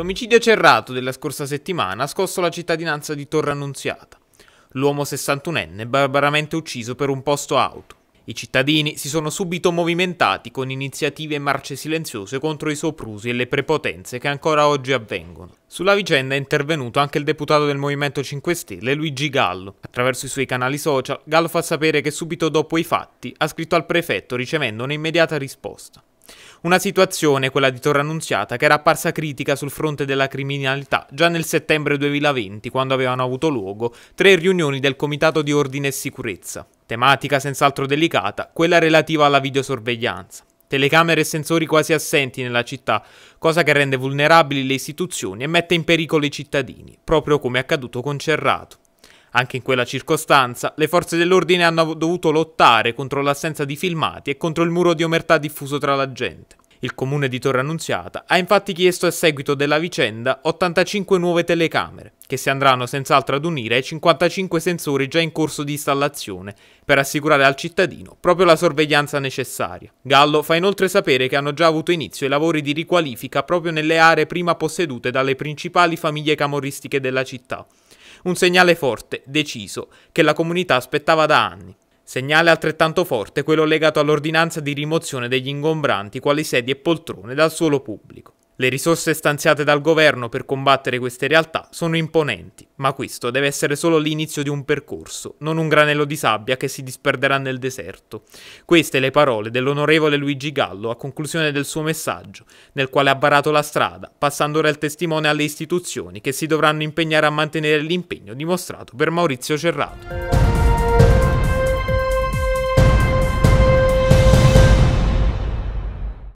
L'omicidio cerrato della scorsa settimana ha scosso la cittadinanza di Torre Annunziata. L'uomo 61enne barbaramente ucciso per un posto auto. I cittadini si sono subito movimentati con iniziative e marce silenziose contro i soprusi e le prepotenze che ancora oggi avvengono. Sulla vicenda è intervenuto anche il deputato del Movimento 5 Stelle Luigi Gallo. Attraverso i suoi canali social, Gallo fa sapere che subito dopo i fatti ha scritto al prefetto ricevendo un'immediata risposta. Una situazione, quella di Torre Annunziata, che era apparsa critica sul fronte della criminalità già nel settembre 2020, quando avevano avuto luogo tre riunioni del Comitato di Ordine e Sicurezza, tematica senz'altro delicata, quella relativa alla videosorveglianza telecamere e sensori quasi assenti nella città, cosa che rende vulnerabili le istituzioni e mette in pericolo i cittadini, proprio come è accaduto con Cerrato. Anche in quella circostanza, le forze dell'ordine hanno dovuto lottare contro l'assenza di filmati e contro il muro di omertà diffuso tra la gente. Il comune di Torre Annunziata ha infatti chiesto a seguito della vicenda 85 nuove telecamere, che si andranno senz'altro ad unire ai 55 sensori già in corso di installazione, per assicurare al cittadino proprio la sorveglianza necessaria. Gallo fa inoltre sapere che hanno già avuto inizio i lavori di riqualifica proprio nelle aree prima possedute dalle principali famiglie camorristiche della città, un segnale forte, deciso, che la comunità aspettava da anni. Segnale altrettanto forte quello legato all'ordinanza di rimozione degli ingombranti quali sedie e poltrone dal suolo pubblico. Le risorse stanziate dal governo per combattere queste realtà sono imponenti, ma questo deve essere solo l'inizio di un percorso, non un granello di sabbia che si disperderà nel deserto. Queste le parole dell'onorevole Luigi Gallo a conclusione del suo messaggio, nel quale ha barato la strada, passando ora il testimone alle istituzioni che si dovranno impegnare a mantenere l'impegno dimostrato per Maurizio Cerrato.